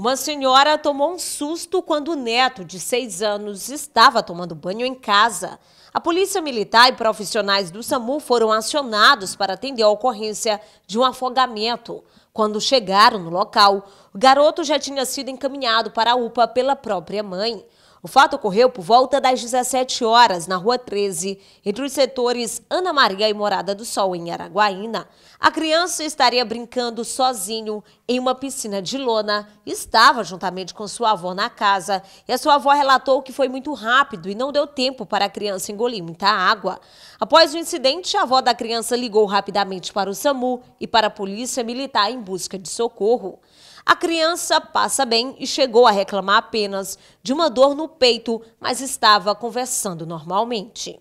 Uma senhora tomou um susto quando o neto de seis anos estava tomando banho em casa. A polícia militar e profissionais do SAMU foram acionados para atender a ocorrência de um afogamento. Quando chegaram no local, o garoto já tinha sido encaminhado para a UPA pela própria mãe. O fato ocorreu por volta das 17 horas, na Rua 13, entre os setores Ana Maria e Morada do Sol, em Araguaína. A criança estaria brincando sozinho em uma piscina de lona, estava juntamente com sua avó na casa e a sua avó relatou que foi muito rápido e não deu tempo para a criança engolir muita água. Após o incidente, a avó da criança ligou rapidamente para o SAMU e para a Polícia Militar em busca de socorro. A criança passa bem e chegou a reclamar apenas de uma dor no peito, mas estava conversando normalmente.